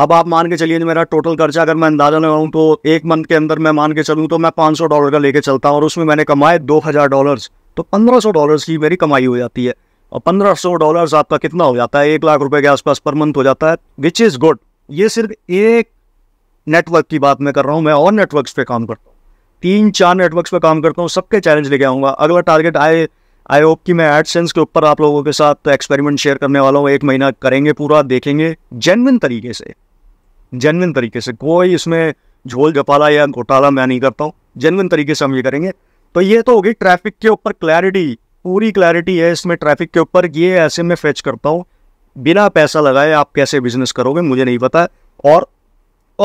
अब आप मान के चलिए मेरा टोटल खर्चा अगर मैं अंदाज़ा लगाऊँ तो एक मंथ के अंदर मैं मान के चलूँ तो मैं पाँच सौ डॉलर का लेके चलता हूँ और उसमें मैंने कमाए दो हज़ार डॉलर्स तो पंद्रह सौ डॉलर्स की मेरी कमाई हो जाती है और पंद्रह सौ डॉलर आपका कितना हो जाता है एक लाख रुपए के आसपास पर मंथ हो जाता है विच इज़ गुड ये सिर्फ एक नेटवर्क की बात मैं कर रहा हूं मैं और नेटवर्क्स पे काम करता हूँ तीन चार नेटवर्क्स पे काम करता हूँ सबके चैलेंज लेके आऊंगा अगला टारगेट आए आई होप कि मैं एडसेंस के ऊपर आप लोगों के साथ एक्सपेरिमेंट शेयर करने वाला हूँ एक महीना करेंगे पूरा देखेंगे जेनविन तरीके से जेनविन तरीके से कोई इसमें झोल झपाला या घोटाला मैं नहीं करता हूँ जेनविन तरीके से हम ये करेंगे तो ये तो होगी ट्रैफिक के ऊपर क्लैरिटी पूरी क्लैरिटी है इसमें ट्रैफिक के ऊपर ये ऐसे में फेच करता हूँ बिना पैसा लगाए आप कैसे बिजनेस करोगे मुझे नहीं पता और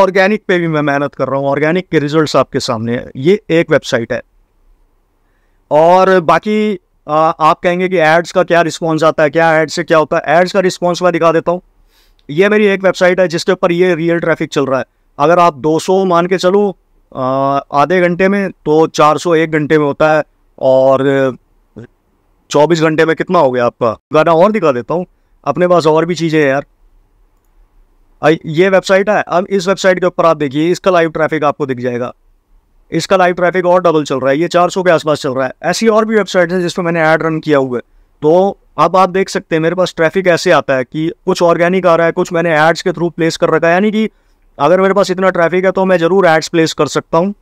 ऑर्गेनिक पे भी मैं मेहनत कर रहा हूँ ऑर्गेनिक के रिजल्ट्स आपके सामने है ये एक वेबसाइट है और बाकी आ, आप कहेंगे कि एड्स का क्या रिस्पॉन्स आता है क्या एड्स से क्या होता है एड्स का रिस्पॉन्स मैं दिखा देता हूँ ये मेरी एक वेबसाइट है जिसके ऊपर ये रियल ट्रैफिक चल रहा है अगर आप 200 मान के चलो आधे घंटे में तो 401 घंटे में होता है और चौबीस घंटे में कितना हो गया आपका गाना और दिखा देता हूँ अपने पास और भी चीज़ें हैं यार ये वेबसाइट है अब इस वेबसाइट के ऊपर आप देखिए इसका लाइव ट्रैफिक आपको दिख जाएगा इसका लाइव ट्रैफिक और डबल चल रहा है ये 400 के आसपास चल रहा है ऐसी और भी वेबसाइट है जिसमें मैंने ऐड रन किया हुआ है तो अब आप देख सकते हैं मेरे पास ट्रैफिक ऐसे आता है कि कुछ ऑर्गेनिक आ रहा है कुछ मैंने एड्स के थ्रू प्लेस कर रखा है यानी कि अगर मेरे पास इतना ट्रैफिक है तो मैं ज़रूर एड्स प्लेस कर सकता हूँ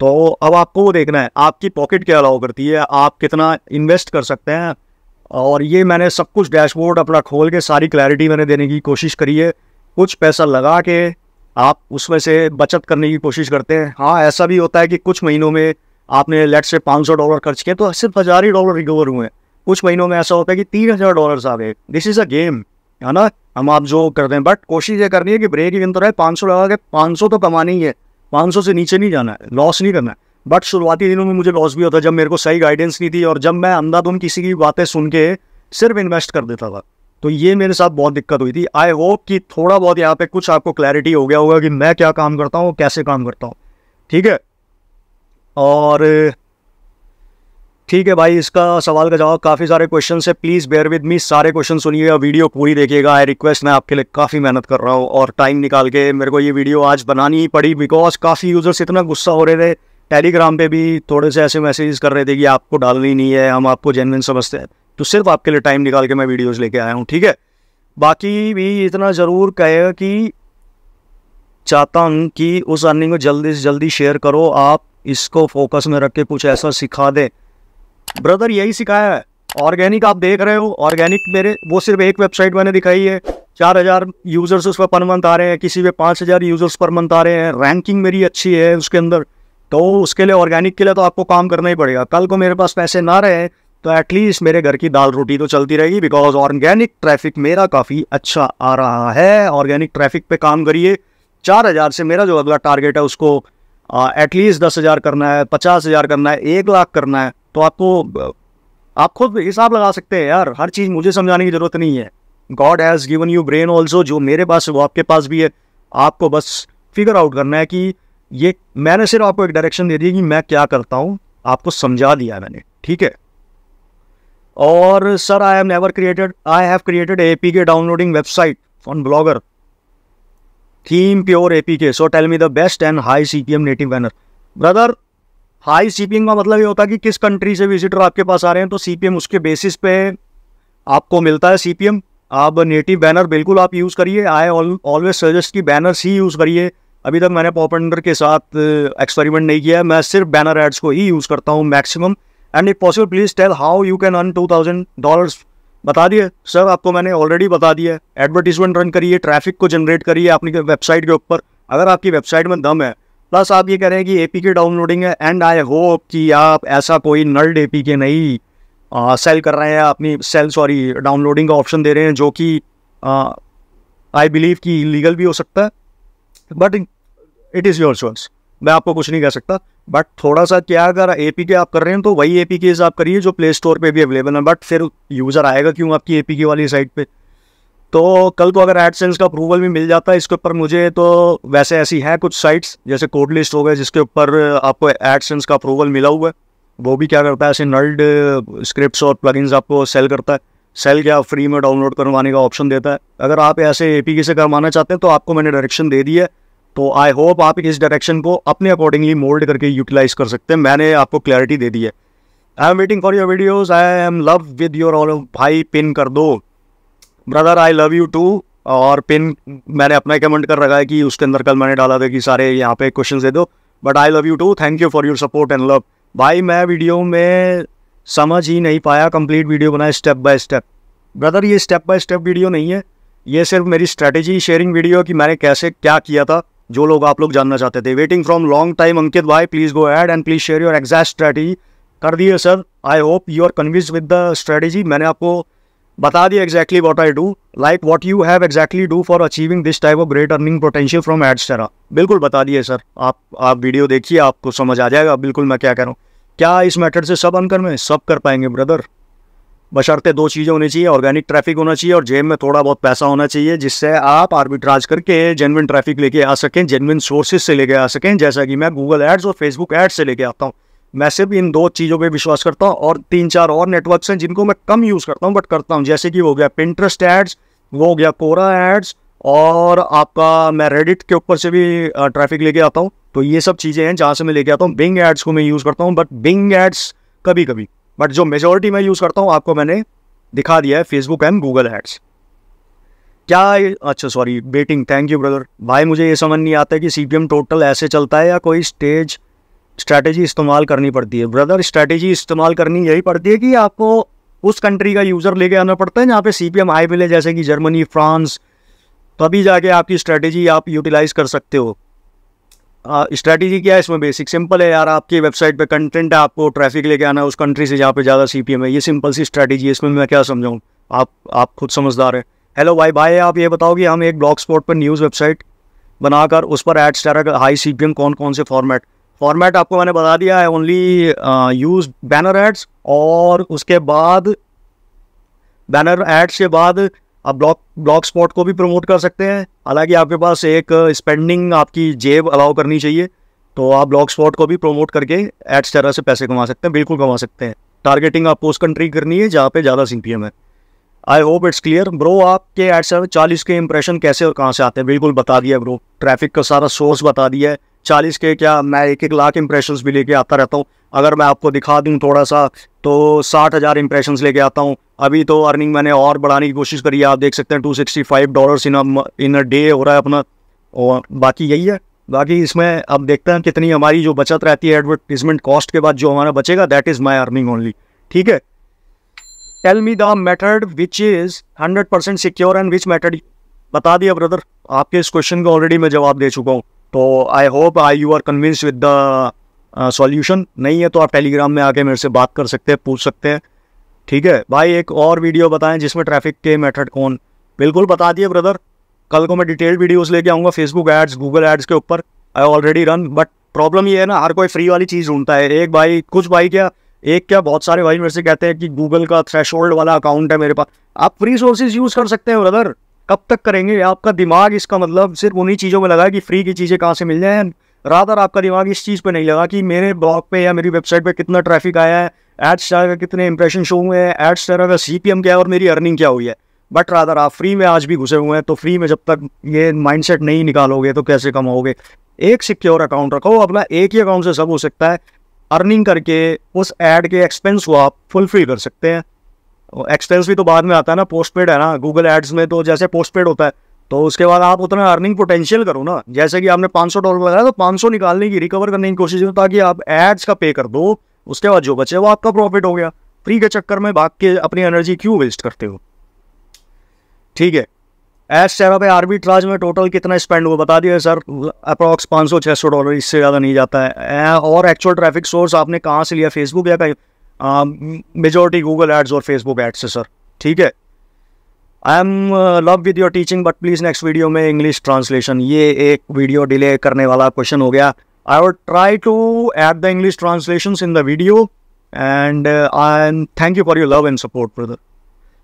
तो अब आपको वो देखना है आपकी पॉकेट क्या अलाउ करती है आप कितना इन्वेस्ट कर सकते हैं और ये मैंने सब कुछ डैशबोर्ड अपना खोल के सारी क्लैरिटी मैंने देने की कोशिश करी है कुछ पैसा लगा के आप उसमें से बचत करने की कोशिश करते हैं हाँ ऐसा भी होता है कि कुछ महीनों में आपने लेट से 500 डॉलर खर्च किए तो सिर्फ हज़ार ही डॉलर रिकवर हुए हैं कुछ महीनों में ऐसा होता है कि तीन हज़ार डॉलर आ गए दिस इज़ अ गेम है ना हम आप जो करते हैं बट कोशिश ये करनी है कि ब्रेक इवन तो रहे पाँच सौ लगा के पाँच सौ तो कमानी है पाँच से नीचे नहीं जाना है लॉस नहीं करना है बट शुरुआती दिनों में मुझे लॉस भी होता जब मेरे को सही गाइडेंस नहीं थी और जब मैं अंधाधुन किसी की बातें सुन के सिर्फ इन्वेस्ट कर देता था तो ये मेरे साथ बहुत दिक्कत हुई थी आई होप कि थोड़ा बहुत यहाँ पे कुछ आपको क्लैरिटी हो गया होगा कि मैं क्या काम करता हूँ कैसे काम करता हूँ ठीक है और ठीक है भाई इसका सवाल का जवाब काफ़ी सारे क्वेश्चन है प्लीज़ बेयर विद मी सारे क्वेश्चन सुनिएगा वीडियो पूरी देखिएगा आई रिक्वेस्ट मैं आपके लिए काफ़ी मेहनत कर रहा हूँ और टाइम निकाल के मेरे को ये वीडियो आज बनानी ही पड़ी बिकॉज काफ़ी यूज़र्स इतना गुस्सा हो रहे थे टेलीग्राम पे भी थोड़े से ऐसे मैसेजेस कर रहे थे कि आपको डालनी नहीं है हम आपको जेनविन समझते हैं तो सिर्फ आपके लिए टाइम निकाल के मैं वीडियोज़ लेके आया हूँ ठीक है बाकी भी इतना ज़रूर कहेगा कि चाहता हूँ कि उस अर्निंग को जल्दी से जल्दी शेयर करो आप इसको फोकस में रख के कुछ ऐसा सिखा दें ब्रदर यही सिखाया है ऑर्गेनिक आप देख रहे हो ऑर्गेनिक मेरे वो सिर्फ एक वेबसाइट मैंने दिखाई है चार हज़ार यूज़र्स उस पर पर मंथ आ रहे हैं किसी पे पाँच हज़ार यूज़र्स पर मंथ आ रहे हैं रैंकिंग मेरी अच्छी है उसके अंदर तो उसके लिए ऑर्गेनिक के लिए तो आपको काम करना ही पड़ेगा कल को मेरे पास पैसे ना रहे तो एटलीस्ट मेरे घर की दाल रोटी तो चलती रहेगी बिकॉज ऑर्गेनिक ट्रैफिक मेरा काफ़ी अच्छा आ रहा है ऑर्गेनिक ट्रैफिक पे काम करिए चार हज़ार से मेरा जो अगला टारगेट है उसको एटलीस्ट दस हज़ार करना है पचास हज़ार करना है एक लाख करना है तो आपको आप खुद हिसाब लगा सकते हैं यार हर चीज़ मुझे समझाने की ज़रूरत नहीं है God has given you brain also जो मेरे पास है वो आपके पास भी है आपको बस फिगर आउट करना है कि ये मैंने सिर्फ आपको एक डायरेक्शन दे दी कि मैं क्या करता हूँ आपको समझा दिया है मैंने ठीक है और sir I have never created I have created A P K downloading website on blogger theme pure A P K so tell me the best and high C P M native banner brother high CPM का मतलब ये होता है कि किस country से visitor आपके पास आ रहे हैं तो सीपीएम उसके बेसिस पे आपको मिलता है सीपीएम आप नेटिव बैनर बिल्कुल आप यूज़ करिए आई ऑलवेज सजेस्ट कि बैनर्स ही यूज़ करिए अभी तक मैंने पॉपेंडर के साथ एक्सपेरिमेंट uh, नहीं किया है मैं सिर्फ बैनर एड्स को ही यूज़ करता हूँ maximum and if possible please tell how you can earn two thousand dollars बता दिए सर आपको मैंने ऑलरेडी बता दिया है एडवर्टीजमेंट रन करिए ट्रैफिक को जनरेट करिए अपनी वेबसाइट के ऊपर अगर आपकी वेबसाइट में दम है प्लस आप ये करें कि ए डाउनलोडिंग है एंड आई होप कि आप ऐसा कोई नल्ड ए के नहीं आ, सेल कर रहे हैं अपनी सेल सॉरी डाउनलोडिंग का ऑप्शन दे रहे हैं जो कि आई बिलीव कि लीगल भी हो सकता है but it is your choice मैं आपको कुछ नहीं कह सकता बट थोड़ा सा क्या अगर ए पी के आप कर रहे हैं तो वही ए पी केज आप करिए जो प्ले स्टोर पर भी अवेलेबल है बट फिर यूज़र आएगा क्यों आपकी ए पी के वाली साइट पर तो कल को अगर एडसेंस का अप्रूवल भी मिल जाता है इसके ऊपर मुझे तो वैसे ऐसी है कुछ साइट्स जैसे कोड लिस्ट हो गए जिसके ऊपर आपको एडसेंस का अप्रूवल मिला हुआ है वो भी क्या करता है ऐसे नल्ड स्क्रिप्ट्स और प्लगइन्स आपको सेल करता है सेल क्या फ्री में डाउनलोड करवाने का ऑप्शन देता है अगर आप ऐसे ए से करवाना चाहते हैं तो आपको मैंने डायरेक्शन दे दी है तो आई होप आप इस डायरेक्शन को अपने अकॉर्डिंगली मोल्ड करके यूटिलाइज कर सकते हैं मैंने आपको क्लैरिटी दे दी है I am waiting for your videos I am love with your all भाई पिन कर दो brother I love you too और पिन मैंने अपना कमेंट कर रखा है कि उसके अंदर कल मैंने डाला था कि सारे यहाँ पे क्वेश्चन दे दो but I love you too thank you for your support and love भाई मैं वीडियो में समझ ही नहीं पाया कंप्लीट वीडियो बनाया स्टेप बाय स्टेप ब्रदर ये स्टेप बाय स्टेप वीडियो नहीं है ये सिर्फ मेरी स्ट्रैटेजी शेयरिंग वीडियो है कि मैंने कैसे क्या किया था जो लोग आप लोग जानना चाहते थे waiting from long time Ankit भाई please go ahead and please share your exact strategy कर दिए sir I hope you are convince with the strategy मैंने आपको बता दिया exactly what I do like what you have exactly do for achieving this type of great earning potential from Adsterra बिल्कुल बता दिए sir आप आप वीडियो देखिए आपको समझ आ जाएगा बिल्कुल मैं क्या कह रहा हूँ क्या इस मैटर से सब अन कर में सब कर पाएंगे ब्रदर बशर्ते दो चीज़ें होनी चाहिए ऑर्गेनिक ट्रैफिक होना चाहिए और जेब में थोड़ा बहुत पैसा होना चाहिए जिससे आप आर्बिट्राज करके जेनविन ट्रैफिक लेके आ सकें जेनविन सोर्सेज से लेके आ सकें जैसा कि मैं गूगल एड्स और फेसबुक एड्स से लेके आता हूँ मैं सिर्फ इन दो चीज़ों पे विश्वास करता हूँ और तीन चार और नेटवर्क्स हैं जिनको मैं कम यूज़ करता हूँ बट करता हूँ जैसे कि हो गया पिंट्रस्ट एड्स वो हो गया कोरा एड्स और आपका मैं रेडिट के ऊपर से भी ट्रैफिक लेके आता हूँ तो ये सब चीज़ें हैं जहाँ से मैं लेके आता हूँ बिंग एड्स को मैं यूज़ करता हूँ बट बिंग एड्स कभी कभी बट जो मेजोरिटी मैं यूज़ करता हूँ आपको मैंने दिखा दिया है फेसबुक एंड गूगल एड्स क्या अच्छा sorry betting thank you brother भाई मुझे ये समझ नहीं आता कि सी टोटल ऐसे चलता है या कोई स्टेज स्ट्रैटेजी इस्तेमाल करनी पड़ती है ब्रदर स्ट्रैटेजी इस्तेमाल करनी यही पड़ती है कि आपको उस कंट्री का यूज़र लेके आना पड़ता है जहाँ पे सी पी एम हाई मिले जैसे कि जर्मनी फ्रांस तभी जाके आपकी स्ट्रैटेजी आप यूटिलाइज कर सकते हो स्ट्रैटेजी क्या है इसमें बेसिक सिंपल है यार आपकी वेबसाइट पे कंटेंट है आपको ट्रैफिक लेके आना है उस कंट्री से जहाँ पे ज़्यादा सी पी एम है ये सिंपल सी स्ट्रैटेजी है इसमें मैं क्या समझाऊँ आप आप खुद समझदार है हेलो भाई भाई आप ये बताओ कि हम एक ब्लॉग स्पॉट पर न्यूज़ वेबसाइट बनाकर उस पर एड्स डाला हाई सी पी एम कौन कौन से फॉर्मेट फॉर्मेट आपको मैंने बता दिया है ओनली यूज बैनर एड्स और उसके बाद बैनर एड्स के बाद आप ब्लॉक ब्लॉक स्पॉट को भी प्रमोट कर सकते हैं हालांकि आपके पास एक स्पेंडिंग आपकी जेब अलाउ करनी चाहिए तो आप ब्लॉक स्पॉट को भी प्रमोट करके एड्स तरह से पैसे कमा सकते हैं बिल्कुल कमा सकते हैं टारगेटिंग आपको उस कंट्री करनी है जहाँ पे ज़्यादा सी है I hope it's clear bro आपके एड्स चालीस के इंप्रेशन कैसे और कहाँ से आते हैं बिल्कुल बता दिया ब्रो ट्रैफिक का सारा सोर्स बता दिया है चालीस के क्या मैं एक एक लाख इंप्रेशंस भी लेके आता रहता हूँ अगर मैं आपको दिखा दूँ थोड़ा सा तो साठ हज़ार इंप्रेशंस लेके आता हूँ अभी तो अर्निंग मैंने और बढ़ाने की कोशिश करी है आप देख सकते हैं two sixty five dollars in in a day हो रहा है अपना और बाकी यही है बाकी इसमें अब देखते हैं कितनी हमारी जो बचत रहती है एडवर्टीजमेंट कॉस्ट के बाद जो हमारा बचेगा that is my earning only ठीक है tell me the method which is hundred percent secure and which method बता दिया ब्रदर आपके इस क्वेश्चन का ऑलरेडी मैं जवाब दे चुका हूँ तो I hope I you are convince with the solution नहीं है तो आप टेलीग्राम में आके मेरे से बात कर सकते हैं पूछ सकते हैं ठीक है भाई एक और वीडियो बताएं जिसमें ट्रैफिक के मेथड कौन बिल्कुल बता दिए ब्रदर कल को मैं डिटेल वीडियोस लेके आऊँगा फेसबुक एड्स गूगल एड्स के ऊपर I already run but problem ये है ना हर कोई फ्री वाली चीज़ ढूंढता है एक भाई कुछ भाई क्या एक क्या बहुत सारे भाई मेरे से कहते हैं कि गूगल का थ्रेश वाला अकाउंट है मेरे पास आप फ्री सोर्सेज यूज़ कर सकते हैं ब्रदर कब तक करेंगे आपका दिमाग इसका मतलब सिर्फ उन्हीं चीज़ों में लगा कि फ्री की चीज़ें कहाँ से मिल जाए रातर आपका दिमाग इस चीज़ पर नहीं लगा कि मेरे ब्लॉग पे या मेरी वेबसाइट पे कितना ट्रैफिक आया है एड्स का कितने इंप्रेशन शो हुए हैं एड्स का सी पी एम क्या है और मेरी अर्निंग क्या हुई है बट रादर आप फ्री में आज भी घुसे हुए हैं तो फ्री में जब तक ये माइंडसेट नहीं निकालोगे तो कैसे कमाओगे एक सिक्योर अकाउंट रखो अपना एक ही अकाउंट से सब हो सकता है अर्निंग करके उस एड के एक्सपेंस को आप फुलफिल कर सकते हैं एक्सपेंस भी तो बाद में आता है ना पोस्ट पेड है ना गूगल एड्स में तो जैसे पोस्ट पेड होता है तो उसके बाद आप उतना अर्निंग पोटेंशियल करो ना जैसे कि आपने 500 डॉलर लगाया तो 500 निकालने की रिकवर करने की कोशिश करो ताकि आप एड्स का पे कर दो उसके बाद जो बचे वो आपका प्रॉफिट हो गया फ्री के चक्कर में भाग के अपनी एनर्जी क्यों वेस्ट करते हो ठीक है एड्स चेहरा पे ट्राज में टोटल कितना स्पेंड हुआ बता दिया सर अप्रॉक्स 500 सौ डॉलर इससे ज़्यादा नहीं जाता है और एक्चुअल ट्रैफिक सोर्स आपने कहाँ से लिया फेसबुक या कहीं मेजोरिटी गूगल एड्स और फेसबुक एड्स है सर ठीक है I am love with your teaching but please next video में इंग्लिश ट्रांसलेशन ये एक वीडियो डिले करने वाला क्वेश्चन हो गया I would try to add the English translation in the video and I am thank you for your love and support brother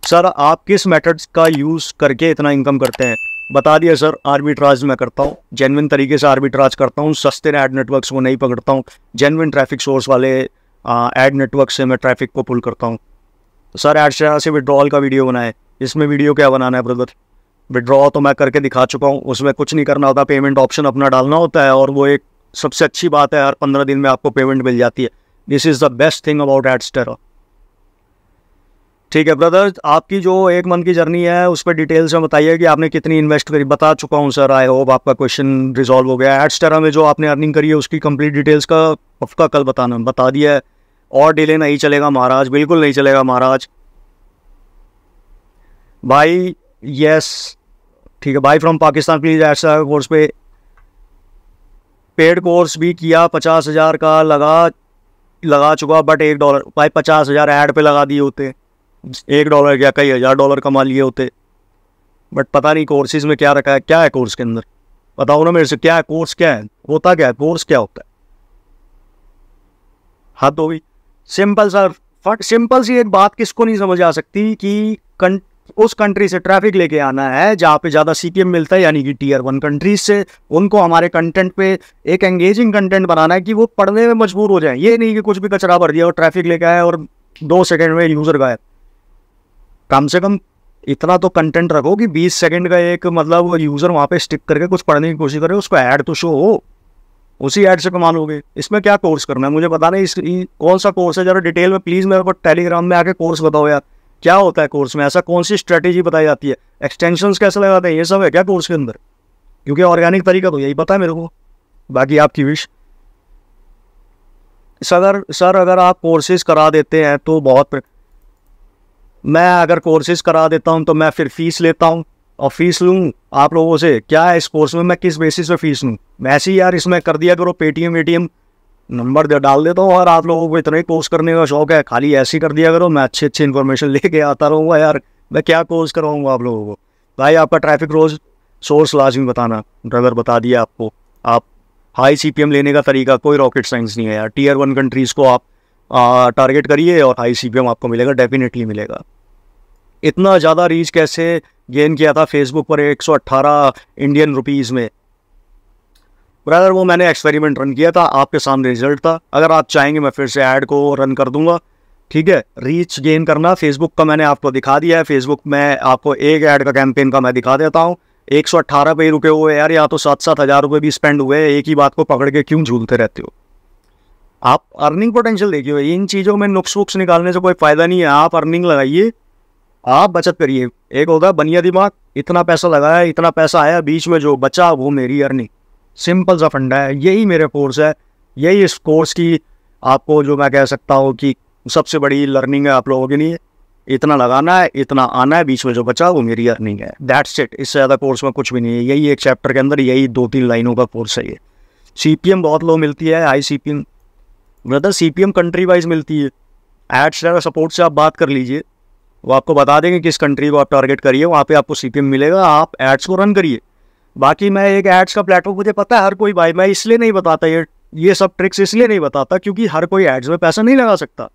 sir आप किस methods का यूज़ करके इतना इनकम करते हैं बता दिया सर आर्बिट्राज मैं करता हूँ जेनविन तरीके से आर्बिट्राज करता हूँ सस्ते एड नेटवर्क्स को नहीं पकड़ता हूँ जेनविन ट्रैफिक सोर्स वाले एड नेटवर्क से मैं ट्रैफिक को पुल करता हूँ तो सर एड शेयर से विड्रॉल का वीडियो बनाए इसमें वीडियो क्या बनाना है ब्रदर विड्रॉ तो मैं करके दिखा चुका हूँ उसमें कुछ नहीं करना होता पेमेंट ऑप्शन अपना डालना होता है और वो एक सबसे अच्छी बात है हर पंद्रह दिन में आपको पेमेंट मिल जाती है this is the best thing about Adsterra ठीक है ब्रदर आपकी जो एक मंथ की जर्नी है उस पर डिटेल्स में बताइए कि आपने कितनी इन्वेस्ट करी बता चुका हूँ सर आई होप आपका क्वेश्चन रिजॉल्व हो गया एडस्टेरा में जो आपने अर्निंग करी है उसकी कंप्लीट डिटेल्स का पक्का कल बताना बता दिया है और डिले नहीं चलेगा महाराज बिल्कुल नहीं चलेगा महाराज भाई यस ठीक है भाई फ्रॉम पाकिस्तान प्लीज ऐसा कोर्स पे पेड कोर्स भी किया पचास हज़ार का लगा लगा चुका बट एक डॉलर भाई पचास हज़ार एड पे लगा दिए होते एक डॉलर क्या कई हज़ार डॉलर कमा लिए होते बट पता नहीं कोर्सेज में क्या रखा है क्या है कोर्स के अंदर बताओ ना मेरे से क्या है कोर्स क्या है होता क्या है कोर्स क्या होता है हद गई सिंपल सर फट सिंपल सी एक बात किसको नहीं समझ आ सकती कि कं, उस कंट्री से ट्रैफिक लेके आना है जहाँ पे ज़्यादा सी मिलता है यानी कि टीयर वन कंट्रीज से उनको हमारे कंटेंट पे एक एंगेजिंग कंटेंट बनाना है कि वो पढ़ने में मजबूर हो जाए ये नहीं कि कुछ भी कचरा भर दिया और ट्रैफिक लेके आए और दो सेकेंड में यूज़र गायब कम से कम इतना तो कंटेंट रखो कि बीस सेकेंड का एक मतलब यूज़र वहाँ पे स्टिक करके कुछ पढ़ने की कोशिश करे उसको ऐड तो शो हो उसी ऐड से कमा लोगे इसमें क्या कोर्स करना है मुझे पता नहीं इस कौन सा कोर्स है जरा डिटेल में प्लीज़ मेरे को टेलीग्राम में आके कोर्स बताओ यार क्या होता है कोर्स में ऐसा कौन सी स्ट्रैटेजी बताई जाती है एक्सटेंशन कैसे लगाते हैं ये सब है क्या कोर्स के अंदर क्योंकि ऑर्गेनिक तरीका तो यही पता है मेरे को बाकी आपकी विश सर सर अगर आप कोर्सेज करा देते हैं तो बहुत मैं अगर कोर्सेज करा देता हूँ तो मैं फिर फीस लेता हूँ और फीस लूँ आप लोगों से क्या है इस कोर्स में मैं किस बेसिस पे फीस लूँ वैसे ही यार इसमें कर दिया करो पेटीएम वेटीएम नंबर दे डाल देता हूँ और आप लोगों को इतना ही कोर्स करने का शौक है खाली ऐसे ही कर दिया करो मैं अच्छे अच्छे इन्फॉर्मेशन लेके आता रहूँगा यार मैं क्या कोर्स कराऊँगा आप लोगों को भाई आपका ट्रैफिक रोज सोर्स लाजमी बताना ड्राइवर बता दिया आपको आप हाई सी लेने का तरीका कोई रॉकेट साइंस नहीं है यार टीयर वन कंट्रीज़ को आप टारगेट करिए और हाई सी आपको मिलेगा डेफिनेटली मिलेगा इतना ज़्यादा रीच कैसे गेन किया था फेसबुक पर 118 इंडियन रुपीज़ में ब्रदर वो मैंने एक्सपेरिमेंट रन किया था आपके सामने रिजल्ट था अगर आप चाहेंगे मैं फिर से ऐड को रन कर दूंगा ठीक है रीच गेन करना फेसबुक का मैंने आपको दिखा दिया है फेसबुक में आपको एक ऐड का कैंपेन का मैं दिखा देता हूँ एक सौ अट्ठारह पे रुके हुए यार या तो सात सात हज़ार रुपये भी स्पेंड हुए एक ही बात को पकड़ के क्यों झूलते रहते हो आप अर्निंग पोटेंशियल देखिए इन चीज़ों में नुक्स वुक्स निकालने से कोई फ़ायदा नहीं है आप अर्निंग लगाइए आप बचत करिए एक होता है बनिया दिमाग इतना पैसा लगाया इतना पैसा आया बीच में जो बचा वो मेरी अर्निंग सिंपल सा फंडा है यही मेरे कोर्स है यही इस कोर्स की आपको जो मैं कह सकता हूँ कि सबसे बड़ी लर्निंग है आप लोगों के लिए इतना लगाना है इतना आना है बीच में जो बचा वो मेरी अर्निंग है दैट्स इट इससे ज़्यादा कोर्स में कुछ भी नहीं है यही एक चैप्टर के अंदर यही दो तीन लाइनों का कोर्स है ये सी बहुत लो मिलती है I C P M brother see country wise मिलती है एड्स सपोर्ट से आप बात कर लीजिए वो आपको बता देंगे किस कंट्री को आप टारगेट करिए वहाँ पे आपको सी मिलेगा आप एड्स को रन करिए बाकी मैं एक एड्स का प्लेटफॉर्म मुझे पता है हर कोई भाई मैं इसलिए नहीं बताता ये ये सब ट्रिक्स इसलिए नहीं बताता क्योंकि हर कोई एड्स में पैसा नहीं लगा सकता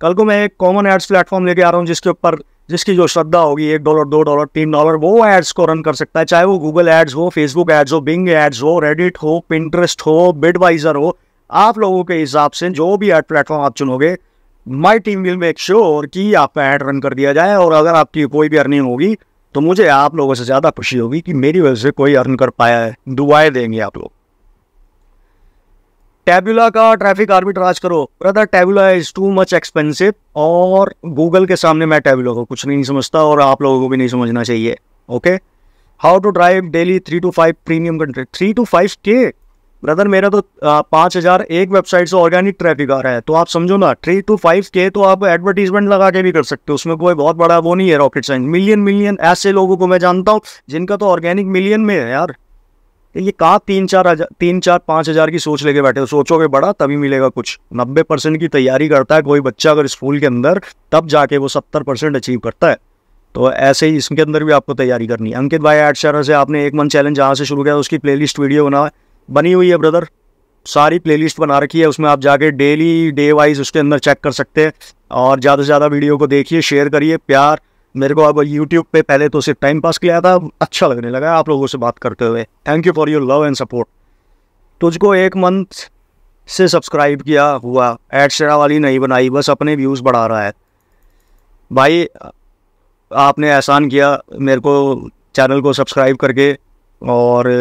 कल को मैं एक कॉमन एड्स प्लेटफॉर्म लेके आ रहा हूँ जिसके ऊपर जिसकी जो श्रद्धा होगी एक डॉलर दो डॉलर तीन डॉलर वो एड्स को रन कर सकता है चाहे वो गूगल एड्स हो फेसबुक एड्स हो बिंग एड्स हो रेडिट हो पिंट्रेस्ट हो बिडवाइजर हो आप लोगों के हिसाब से जो भी एड प्लेटफॉर्म आप चुनोगे my team will make sure कि आपका एड रन कर दिया जाए और अगर आपकी कोई भी अर्निंग होगी तो मुझे आप लोगों से ज़्यादा खुशी होगी कि मेरी वजह से कोई अर्न कर पाया है दुआएं देंगे आप लोग टेबुला का ट्रैफिक आर्बिट्राज करो brother Taboola is too much expensive और गूगल के सामने मैं टेबुला को कुछ नहीं समझता और आप लोगों को भी नहीं समझना चाहिए okay how to drive daily three two five premium country three two five के ब्रदर मेरा तो पाँच हज़ार एक वेबसाइट से ऑर्गेनिक ट्रैफिक आ रहा है तो आप समझो ना थ्री टू फाइव के तो आप एडवर्टीजमेंट लगा के भी कर सकते हो उसमें कोई बहुत बड़ा वो नहीं है रॉकेट साइंस मिलियन मिलियन ऐसे लोगों को मैं जानता हूँ जिनका तो ऑर्गेनिक मिलियन में है यार तो ये कहा तीन चार हजार तीन चार पाँच हज़ार की सोच लेके बैठे हो सोचोगे बड़ा तभी मिलेगा कुछ नब्बे परसेंट की तैयारी करता है कोई बच्चा अगर स्कूल के अंदर तब जाके वो सत्तर परसेंट अचीव करता है तो ऐसे ही इसके अंदर भी आपको तैयारी करनी है अंकित भाई एड से आपने एक मन चैलेंज जहाँ से शुरू किया उसकी प्लेलिस्ट वीडियो है बनी हुई है ब्रदर सारी प्लेलिस्ट बना रखी है उसमें आप जाके डेली डे वाइज उसके अंदर चेक कर सकते हैं और ज़्यादा से ज़्यादा वीडियो को देखिए शेयर करिए प्यार मेरे को अब यूट्यूब पे पहले तो सिर्फ टाइम पास किया था अच्छा लगने लगा आप लोगों से बात करते हुए thank you for your love and support तुझको एक मंथ से सब्सक्राइब किया हुआ एडसेरा वाली नहीं बनाई बस अपने व्यूज़ बढ़ा रहा है भाई आपने एहसान किया मेरे को चैनल को सब्सक्राइब करके और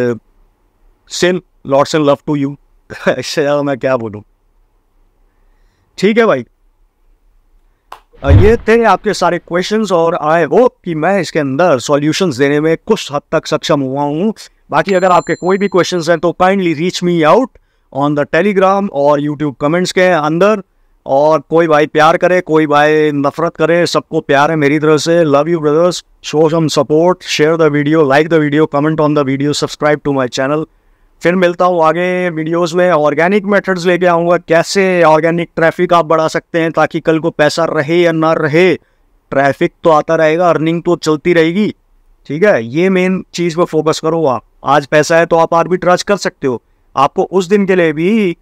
send lots and love to you इससे ज़्यादा मैं क्या बोलूँ ठीक है भाई ये थे आपके सारे क्वेश्चंस और आई होप कि मैं इसके अंदर सॉल्यूशंस देने में कुछ हद तक सक्षम हुआ हूँ बाकी अगर आपके कोई भी क्वेश्चंस हैं तो kindly reach me out on the Telegram और यूट्यूब कमेंट्स के अंदर और कोई भाई प्यार करे कोई भाई नफरत करे सबको प्यार है मेरी तरह से love you brothers show some support share the video like the video comment on the video subscribe to my channel फिर मिलता हूँ आगे वीडियोस में ऑर्गेनिक मेथड्स लेके आऊँगा कैसे ऑर्गेनिक ट्रैफिक आप बढ़ा सकते हैं ताकि कल को पैसा रहे या ना रहे ट्रैफिक तो आता रहेगा अर्निंग तो चलती रहेगी ठीक है ये मेन चीज़ पर फोकस करो आप आज पैसा है तो आप आर भी ट्रच कर सकते हो आपको उस दिन के लिए भी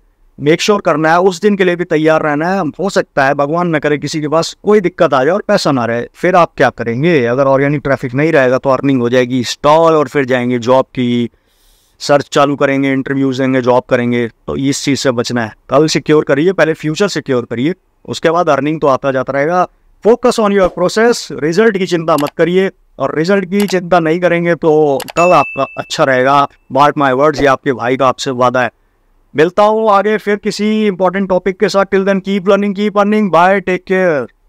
मेक श्योर sure करना है उस दिन के लिए भी तैयार रहना है हो सकता है भगवान न करे किसी के पास कोई दिक्कत आ जाए और पैसा ना रहे फिर आप क्या करेंगे अगर ऑर्गेनिक ट्रैफिक नहीं रहेगा तो अर्निंग हो जाएगी स्टॉल और फिर जाएंगे जॉब की सर्च चालू करेंगे इंटरव्यूज देंगे जॉब करेंगे तो इस चीज़ से बचना है कल सिक्योर करिए पहले फ्यूचर सिक्योर करिए उसके बाद अर्निंग तो आता जाता रहेगा focus on your process result की चिंता मत करिए और रिजल्ट की चिंता नहीं करेंगे तो कल आपका अच्छा रहेगा बार्ट माई वर्ड्स ये आपके भाई का आपसे वादा है मिलता हूँ आगे फिर किसी इंपॉर्टेंट टॉपिक के साथ till then keep learning keep earning bye take care